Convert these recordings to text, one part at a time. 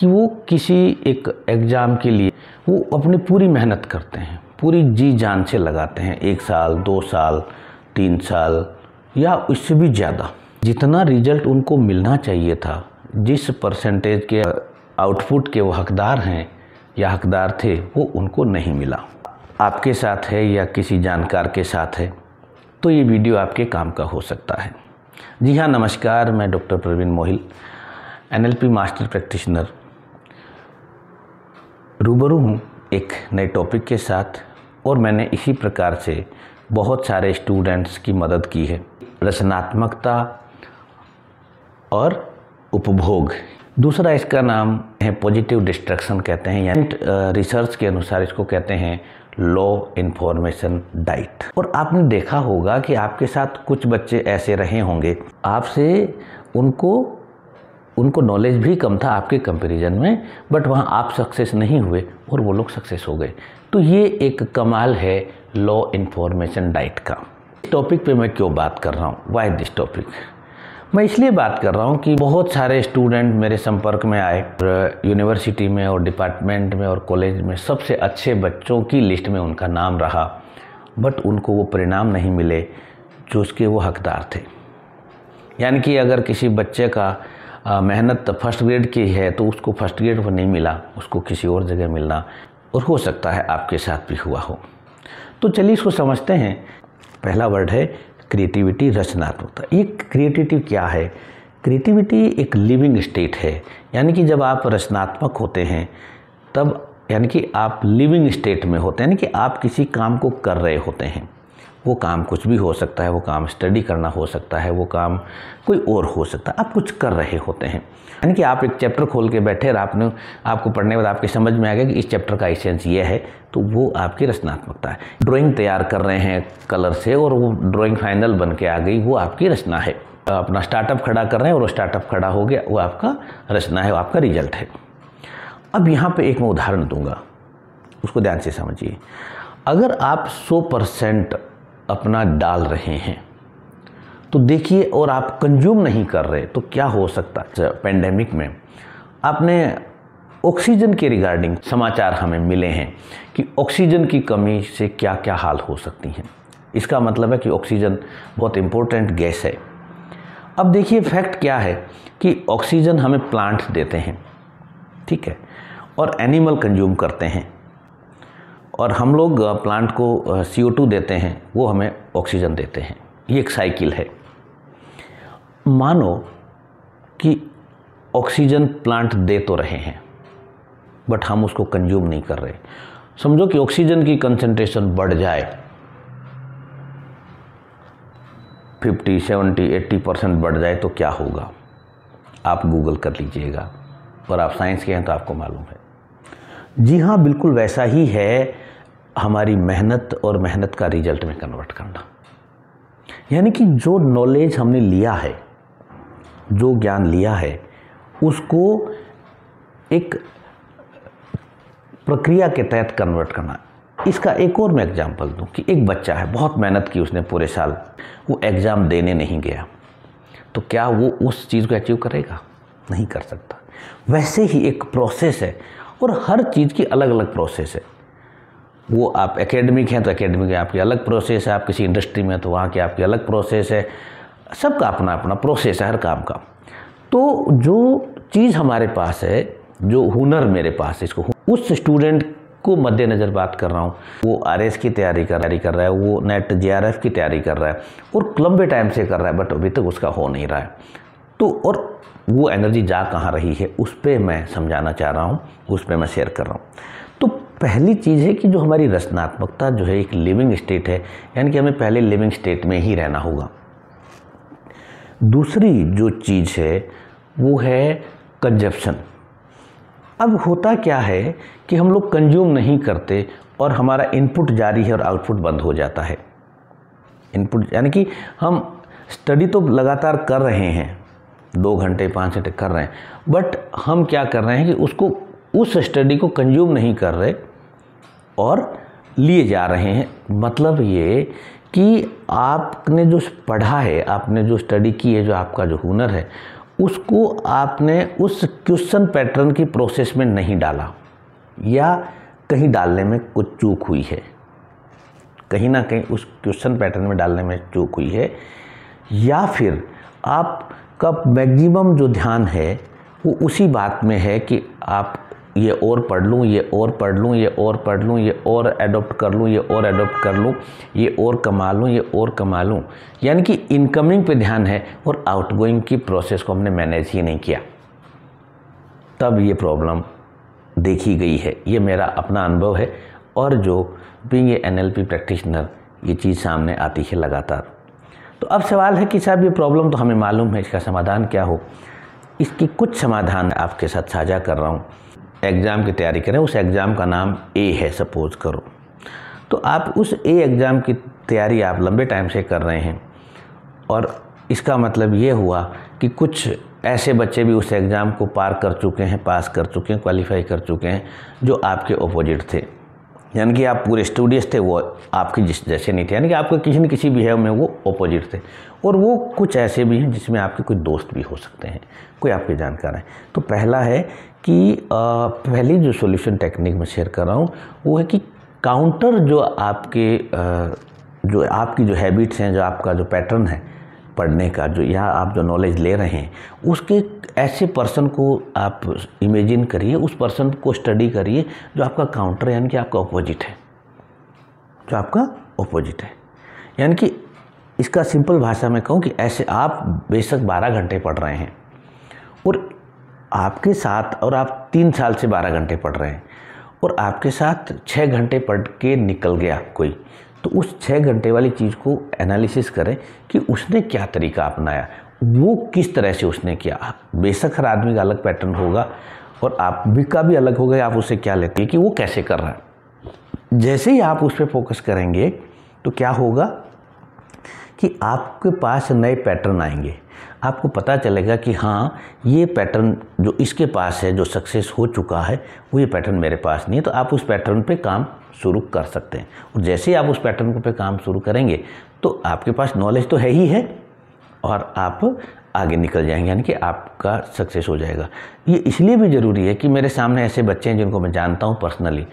कि वो किसी एक एग्ज़ाम के लिए वो अपनी पूरी मेहनत करते हैं पूरी जी जान से लगाते हैं एक साल दो साल तीन साल या उससे भी ज़्यादा जितना रिजल्ट उनको मिलना चाहिए था जिस परसेंटेज के आउटपुट के वो हकदार हैं या हकदार थे वो उनको नहीं मिला आपके साथ है या किसी जानकार के साथ है तो ये वीडियो आपके काम का हो सकता है जी हाँ नमस्कार मैं doctor Praveen Mohil NLP master practitioner रूबरू हूँ एक नए टॉपिक के साथ और मैंने इसी प्रकार से बहुत सारे स्टूडेंट्स की मदद की है रचनात्मकता और उपभोग दूसरा इसका नाम है पॉजिटिव डिस्ट्रक्शन कहते हैं यानी रिसर्च के अनुसार इसको कहते हैं लो इन्फॉर्मेशन डाइट और आपने देखा होगा कि आपके साथ कुछ बच्चे ऐसे रहे होंगे आपसे उनको उनको नॉलेज भी कम था आपके कंपैरिजन में बट वहाँ आप सक्सेस नहीं हुए और वो लोग सक्सेस हो गए तो ये एक कमाल है लॉ इन्फॉर्मेशन डाइट का टॉपिक पे मैं क्यों बात कर रहा हूँ वाई दिस टॉपिक मैं इसलिए बात कर रहा हूँ कि बहुत सारे स्टूडेंट मेरे संपर्क में आए यूनिवर्सिटी में और डिपार्टमेंट में और कॉलेज में सबसे अच्छे बच्चों की लिस्ट में उनका नाम रहा बट उनको वो परिणाम नहीं मिले जो उसके वो हकदार थे यानी कि अगर किसी बच्चे का मेहनत फर्स्ट तो ग्रेड की है तो उसको फर्स्ट ग्रेड पर नहीं मिला उसको किसी और जगह मिलना और हो सकता है आपके साथ भी हुआ हो तो चलिए इसको समझते हैं पहला वर्ड है क्रिएटिविटी रचनात्मकता ये क्रिएटिविटी क्या है क्रिएटिविटी एक लिविंग स्टेट है यानी कि जब आप रचनात्मक होते हैं तब यानी कि आप लिविंग स्टेट में होते हैं यानी कि आप किसी काम को कर रहे होते हैं वो काम कुछ भी हो सकता है वो काम स्टडी करना हो सकता है वो काम कोई और हो सकता है आप कुछ कर रहे होते हैं यानी कि आप एक चैप्टर खोल के बैठे और आपने आपको पढ़ने के बाद आपके समझ में आ गया कि इस चैप्टर का एसेंस ये है तो वो आपकी रचनात्मकता है ड्राइंग तैयार कर रहे हैं कलर से और वो ड्राइंग फाइनल बन के आ गई वो आपकी रचना है अपना स्टार्टअप खड़ा कर रहे हैं और स्टार्टअप खड़ा हो गया वो आपका रचना है वो आपका रिजल्ट है अब यहाँ पर एक मैं उदाहरण दूंगा उसको ध्यान से समझिए अगर आप 100 परसेंट अपना डाल रहे हैं तो देखिए और आप कंज्यूम नहीं कर रहे तो क्या हो सकता है पेंडेमिक अच्छा, में आपने ऑक्सीजन के रिगार्डिंग समाचार हमें मिले हैं कि ऑक्सीजन की कमी से क्या क्या हाल हो सकती हैं इसका मतलब है कि ऑक्सीजन बहुत इम्पोर्टेंट गैस है अब देखिए फैक्ट क्या है कि ऑक्सीजन हमें प्लांट देते हैं ठीक है और एनिमल कंज्यूम करते हैं और हम लोग प्लांट को टू देते हैं वो हमें ऑक्सीजन देते हैं ये एक साइकिल है मानो कि ऑक्सीजन प्लांट दे तो रहे हैं बट हम उसको कंज्यूम नहीं कर रहे समझो कि ऑक्सीजन की कंसंट्रेशन बढ़ जाए 50, 70, 80 परसेंट बढ़ जाए तो क्या होगा आप गूगल कर लीजिएगा और आप साइंस के हैं तो आपको मालूम है जी हाँ बिल्कुल वैसा ही है हमारी मेहनत और मेहनत का रिजल्ट में कन्वर्ट करना यानी कि जो नॉलेज हमने लिया है जो ज्ञान लिया है उसको एक प्रक्रिया के तहत कन्वर्ट करना इसका एक और मैं एग्ज़ाम्पल दूं कि एक बच्चा है बहुत मेहनत की उसने पूरे साल वो एग्ज़ाम देने नहीं गया तो क्या वो उस चीज़ को अचीव करेगा नहीं कर सकता वैसे ही एक प्रोसेस है और हर चीज़ की अलग अलग प्रोसेस है वो आप एकेडमिक हैं तो एकेडमिक है आपकी अलग प्रोसेस है आप किसी इंडस्ट्री में तो वहाँ की आपकी अलग प्रोसेस है सबका अपना अपना प्रोसेस है हर काम का तो जो चीज़ हमारे पास है जो हुनर मेरे पास है इसको उस स्टूडेंट को मद्देनज़र बात कर रहा हूँ वो आर की तैयारी कर तैयारी कर रहा है वो नेट जे की तैयारी कर रहा है और लंबे टाइम से कर रहा है बट अभी तक उसका हो नहीं रहा है तो और वो एनर्जी जा कहाँ रही है उस पर मैं समझाना चाह रहा हूँ उस पर मैं शेयर कर रहा हूँ तो पहली चीज़ है कि जो हमारी रचनात्मकता जो है एक लिविंग स्टेट है यानी कि हमें पहले लिविंग स्टेट में ही रहना होगा दूसरी जो चीज़ है वो है कंजप्शन अब होता क्या है कि हम लोग कंज्यूम नहीं करते और हमारा इनपुट जारी है और आउटपुट बंद हो जाता है इनपुट यानी कि हम स्टडी तो लगातार कर रहे हैं दो घंटे पाँच घंटे कर रहे हैं बट हम क्या कर रहे हैं कि उसको उस स्टडी को कंज्यूम नहीं कर रहे और लिए जा रहे हैं मतलब ये कि आपने जो पढ़ा है आपने जो स्टडी की है जो आपका जो हुनर है उसको आपने उस क्वेश्चन पैटर्न की प्रोसेस में नहीं डाला या कहीं डालने में कुछ चूक हुई है कहीं ना कहीं उस क्वेश्चन पैटर्न में डालने में चूक हुई है या फिर आपका मैक्सिमम जो ध्यान है वो उसी बात में है कि आप ये और पढ़ लूँ ये और पढ़ लूँ ये और पढ़ लूँ ये और अडोप्ट कर लूँ ये और अडोप्ट कर लूँ ये और कमा लूँ ये और कमा लूँ यानी कि इनकमिंग पे ध्यान है और आउटगोइंग की प्रोसेस को हमने मैनेज ही नहीं किया तब ये प्रॉब्लम देखी गई है ये मेरा अपना अनुभव है और जो बींग ए एन प्रैक्टिशनर ये चीज़ सामने आती है लगातार तो अब सवाल है कि साहब ये प्रॉब्लम तो हमें मालूम है इसका समाधान क्या हो इसकी कुछ समाधान आपके साथ साझा कर रहा हूँ एग्ज़ाम की तैयारी करें उस एग्ज़ाम का नाम ए है सपोज़ करो तो आप उस ए एग्ज़ाम की तैयारी आप लंबे टाइम से कर रहे हैं और इसका मतलब ये हुआ कि कुछ ऐसे बच्चे भी उस एग्ज़ाम को पार कर चुके हैं पास कर चुके हैं क्वालिफाई कर चुके हैं जो आपके अपोजिट थे यानी कि आप पूरे स्टूडियस थे वो आपके जिस जैसे नहीं थे यानी कि आपके किसी न किसी बिहेव में वो अपोजिट थे और वो कुछ ऐसे भी हैं जिसमें आपके कोई दोस्त भी हो सकते हैं कोई आपके जानकार हैं तो पहला है कि पहली जो सॉल्यूशन टेक्निक मैं शेयर कर रहा हूँ वो है कि काउंटर जो आपके जो आपकी जो हैबिट्स हैं जो आपका जो पैटर्न है पढ़ने का जो या आप जो नॉलेज ले रहे हैं उसके ऐसे पर्सन को आप इमेजिन करिए उस पर्सन को स्टडी करिए जो आपका काउंटर यानी कि आपका ऑपोजिट है जो आपका ऑपोजिट है यानी कि इसका सिंपल भाषा में कहूँ कि ऐसे आप बेशक 12 घंटे पढ़ रहे हैं और आपके साथ और आप तीन साल से 12 घंटे पढ़ रहे हैं और आपके साथ छः घंटे पढ़ के निकल गया कोई तो उस छः घंटे वाली चीज़ को एनालिसिस करें कि उसने क्या तरीका अपनाया वो किस तरह से उसने किया बेशक हर आदमी का अलग पैटर्न होगा और आप भी का भी अलग होगा आप उसे क्या लेते हैं कि वो कैसे कर रहा है जैसे ही आप उस पर फोकस करेंगे तो क्या होगा कि आपके पास नए पैटर्न आएंगे आपको पता चलेगा कि हाँ ये पैटर्न जो इसके पास है जो सक्सेस हो चुका है वो ये पैटर्न मेरे पास नहीं है तो आप उस पैटर्न पे काम शुरू कर सकते हैं और जैसे ही आप उस पैटर्न पे काम शुरू करेंगे तो आपके पास नॉलेज तो है ही है और आप आगे निकल जाएंगे यानी कि आपका सक्सेस हो जाएगा ये इसलिए भी ज़रूरी है कि मेरे सामने ऐसे बच्चे हैं जिनको मैं जानता हूँ पर्सनली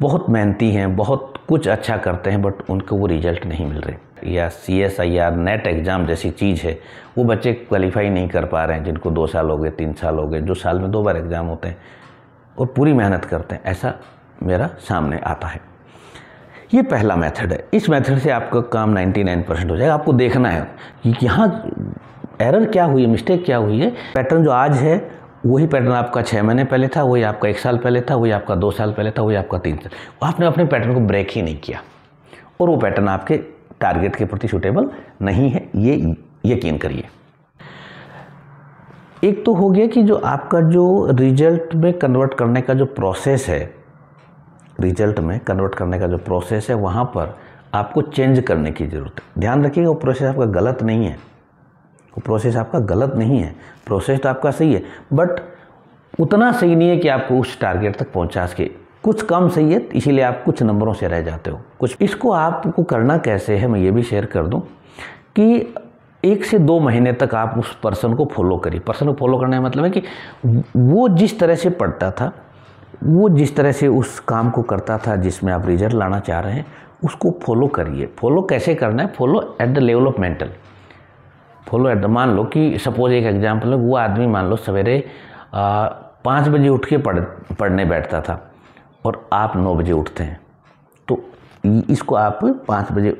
बहुत मेहनती हैं बहुत कुछ अच्छा करते हैं बट उनको वो रिजल्ट नहीं मिल रहे या C S I R NET exam जैसी चीज़ है वो बच्चे क्वालिफाई नहीं कर पा रहे हैं जिनको दो साल हो गए तीन साल हो गए जो साल में दो बार एग्ज़ाम होते हैं और पूरी मेहनत करते हैं ऐसा मेरा सामने आता है ये पहला मेथड है इस मेथड से आपका काम 99 परसेंट हो जाएगा आपको देखना है कि यहाँ एरर क्या हुई है मिस्टेक क्या हुई है पैटर्न जो आज है वही पैटर्न आपका छः महीने पहले था वही आपका एक साल पहले था वही आपका दो साल पहले था वही आपका तीन साल आपने अपने पैटर्न को ब्रेक ही नहीं किया और वो पैटर्न आपके टारगेट के प्रति सूटेबल नहीं है ये यकीन करिए एक तो हो गया कि जो आपका जो रिजल्ट में कन्वर्ट करने का जो प्रोसेस है रिजल्ट में कन्वर्ट करने का जो प्रोसेस है वहाँ पर आपको चेंज करने की ज़रूरत है ध्यान रखिएगा वो प्रोसेस आपका गलत नहीं है वो प्रोसेस आपका गलत नहीं है प्रोसेस तो आपका सही है बट उतना सही नहीं है कि आपको उस टारगेट तक पहुँचा सके कुछ कम सही है इसीलिए आप कुछ नंबरों से रह जाते हो कुछ इसको आपको करना कैसे है मैं ये भी शेयर कर दूँ कि एक से दो महीने तक आप उस पर्सन को फॉलो करिए पर्सन को फॉलो करने का मतलब है कि वो जिस तरह से पढ़ता था वो जिस तरह से उस काम को करता था जिसमें आप रिजल्ट लाना चाह रहे हैं उसको फॉलो करिए फॉलो कैसे करना है follow at the level of mental follow at the मान लो कि सपोज एक एग्जांपल है वो आदमी मान लो सवेरे पाँच बजे उठ के पढ़ पढ़ने बैठता था और आप नौ बजे उठते हैं तो इसको आप पाँच बजे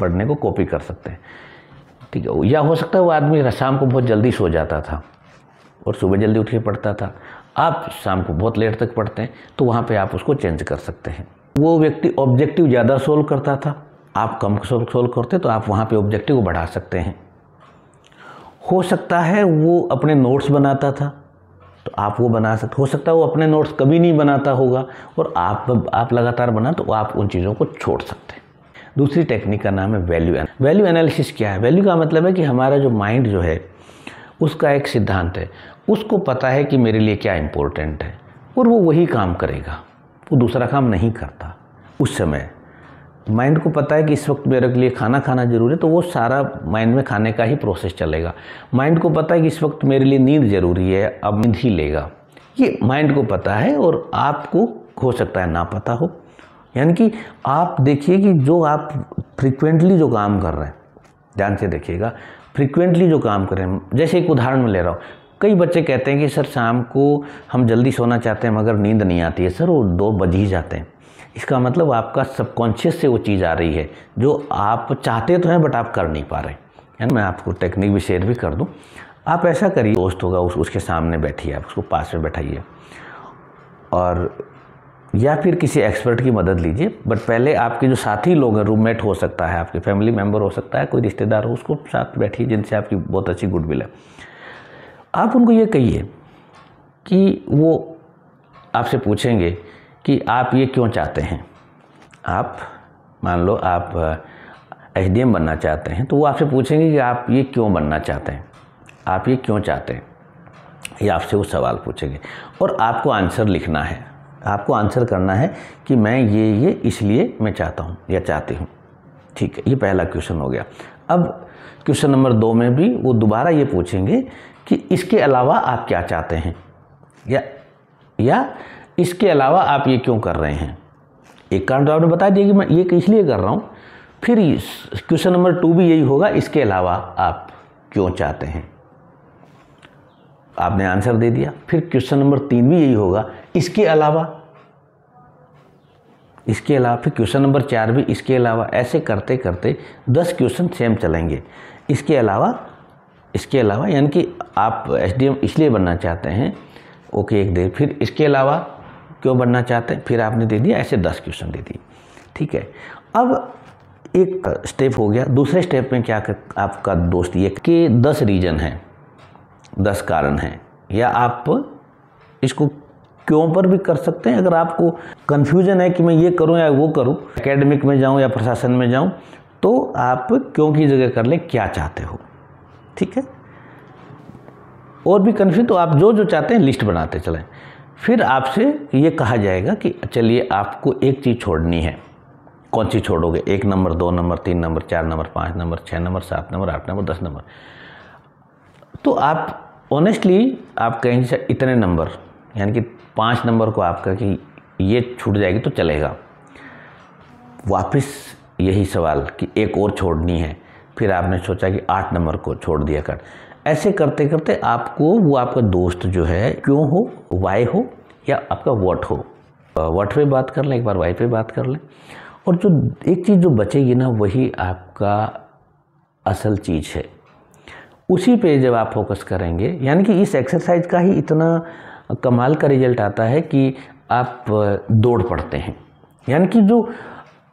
पढ़ने को कॉपी कर सकते हैं ठीक है या हो सकता है वो आदमी शाम को बहुत जल्दी सो जाता था और सुबह जल्दी उठ के पढ़ता था आप शाम को बहुत लेट तक पढ़ते हैं तो वहाँ पे आप उसको चेंज कर सकते हैं वो व्यक्ति ऑब्जेक्टिव ज़्यादा सोल्व करता था आप कम सोल्व करते तो आप वहाँ पे ऑब्जेक्टिव को बढ़ा सकते हैं हो सकता है वो अपने नोट्स बनाता था तो आप वो बना सकते हो सकता है वो अपने नोट्स कभी नहीं बनाता होगा और आप आप लगातार बना तो आप उन चीज़ों को छोड़ सकते हैं दूसरी टेक्निक का नाम है वैल्यू वैल्यू एनालिसिस क्या है वैल्यू का मतलब है कि हमारा जो माइंड जो है उसका एक सिद्धांत है उसको पता है कि मेरे लिए क्या इम्पोर्टेंट है और वो वही काम करेगा वो दूसरा काम नहीं करता उस समय माइंड को पता है कि इस वक्त मेरे लिए खाना खाना जरूरी है तो वो सारा माइंड में खाने का ही प्रोसेस चलेगा माइंड को पता है कि इस वक्त मेरे लिए नींद जरूरी है अब नींद ही लेगा ये माइंड को पता है और आपको हो सकता है ना पता हो यानी कि आप देखिए कि जो आप फ्रिक्वेंटली जो काम कर रहे हैं ध्यान से देखिएगा फ्रिक्वेंटली जो काम कर रहे हैं जैसे एक उदाहरण में ले रहा हूँ कई बच्चे कहते हैं कि सर शाम को हम जल्दी सोना चाहते हैं मगर नींद नहीं आती है सर वो दो बज ही जाते हैं इसका मतलब आपका सबकॉन्शियस से वो चीज़ आ रही है जो आप चाहते तो हैं बट आप कर नहीं पा रहे है ना मैं आपको टेक्निक भी शेयर भी कर दूँ आप ऐसा करिए दोस्त होगा उस उसके सामने बैठिए आप उसको पास में बैठाइए और या फिर किसी एक्सपर्ट की मदद लीजिए बट पहले आपके जो साथी लोग हैं रूममेट हो सकता है आपके फैमिली मेम्बर हो सकता है कोई रिश्तेदार हो उसको साथ बैठिए जिनसे आपकी बहुत अच्छी गुडविल है आप उनको ये कहिए कि वो आपसे पूछेंगे कि आप ये क्यों चाहते हैं आप मान लो आप एच बनना चाहते हैं तो वो आपसे पूछेंगे कि आप ये क्यों बनना चाहते हैं आप ये क्यों चाहते हैं ये आपसे वो सवाल पूछेंगे और आपको आंसर लिखना है आपको आंसर करना है कि मैं ये ये इसलिए मैं चाहता हूँ या चाहती हूँ ठीक है ये पहला क्वेश्चन हो गया अब क्वेश्चन नंबर दो में भी वो दोबारा ये पूछेंगे कि इसके अलावा आप क्या चाहते हैं या या इसके अलावा आप ये क्यों कर रहे हैं एक कारण तो आपने बता दिया कि मैं ये इसलिए कर रहा हूँ फिर क्वेश्चन नंबर टू भी यही होगा इसके अलावा आप क्यों चाहते हैं आपने आंसर दे दिया फिर क्वेश्चन नंबर तीन भी यही होगा इसके अलावा इसके अलावा फिर क्वेश्चन नंबर चार भी इसके अलावा ऐसे करते करते दस क्वेश्चन सेम चलेंगे इसके अलावा इसके अलावा यानी कि आप एसडीएम इसलिए बनना चाहते हैं ओके एक देर फिर इसके अलावा क्यों बनना चाहते हैं फिर आपने दे दिया ऐसे दस क्वेश्चन दे दिए ठीक है अब एक स्टेप हो गया दूसरे स्टेप में क्या कर, आपका दोस्त ये कि दस रीजन हैं दस कारण हैं या आप इसको क्यों पर भी कर सकते हैं अगर आपको कन्फ्यूजन है कि मैं ये करूं या वो करूं एकेडमिक में जाऊं या प्रशासन में जाऊं तो आप क्यों की जगह कर लें क्या चाहते हो ठीक है और भी कन्फ्यूज तो आप जो जो चाहते हैं लिस्ट बनाते चलें फिर आपसे ये कहा जाएगा कि चलिए आपको एक चीज़ छोड़नी है कौन सी छोड़ोगे एक नंबर दो नंबर तीन नंबर चार नंबर पाँच नंबर छः नंबर सात नंबर आठ नंबर दस नंबर तो आप ऑनेस्टली आप कहेंगे सर इतने नंबर यानी कि पाँच नंबर को आपका कि ये छूट जाएगी तो चलेगा वापस यही सवाल कि एक और छोड़नी है फिर आपने सोचा कि आठ नंबर को छोड़ दिया कर ऐसे करते करते आपको वो आपका दोस्त जो है क्यों हो वाई हो या आपका वट हो वट पे बात कर लें एक बार वाई पे बात कर लें और जो एक चीज़ जो बचेगी ना वही आपका असल चीज़ है उसी पे जब आप फोकस करेंगे यानी कि इस एक्सरसाइज का ही इतना कमाल का रिजल्ट आता है कि आप दौड़ पड़ते हैं यानी कि जो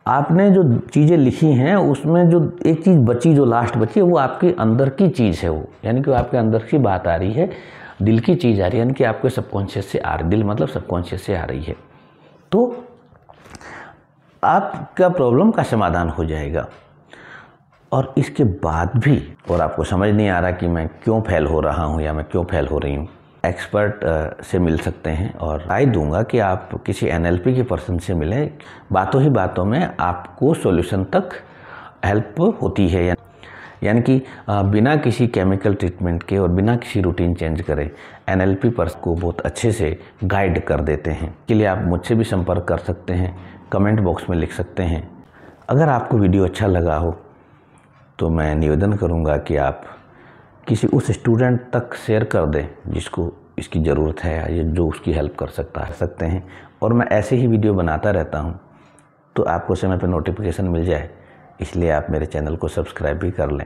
आपने जो चीज़ें लिखी हैं उसमें जो एक चीज़ बची जो लास्ट बची है वो आपके अंदर की चीज़ है वो यानी कि वो आपके अंदर की बात आ रही है दिल की चीज़ आ रही है यानी कि आपके सबकॉन्शियस से आ रही दिल मतलब सबकॉन्शियस से आ रही है तो आपका प्रॉब्लम का समाधान हो जाएगा और इसके बाद भी और आपको समझ नहीं आ रहा कि मैं क्यों फेल हो रहा हूँ या मैं क्यों फेल हो रही हूँ एक्सपर्ट uh, से मिल सकते हैं और राय दूंगा कि आप किसी एन के पर्सन से मिलें बातों ही बातों में आपको सॉल्यूशन तक हेल्प होती है या यानी कि uh, बिना किसी केमिकल ट्रीटमेंट के और बिना किसी रूटीन चेंज करे एन एल पर्सन को बहुत अच्छे से गाइड कर देते हैं के लिए आप मुझसे भी संपर्क कर सकते हैं कमेंट बॉक्स में लिख सकते हैं अगर आपको वीडियो अच्छा लगा हो तो मैं निवेदन करूँगा कि आप किसी उस स्टूडेंट तक शेयर कर दें जिसको इसकी ज़रूरत है या जो उसकी हेल्प कर सकता है सकते हैं और मैं ऐसे ही वीडियो बनाता रहता हूँ तो आपको समय पर नोटिफिकेशन मिल जाए इसलिए आप मेरे चैनल को सब्सक्राइब भी कर लें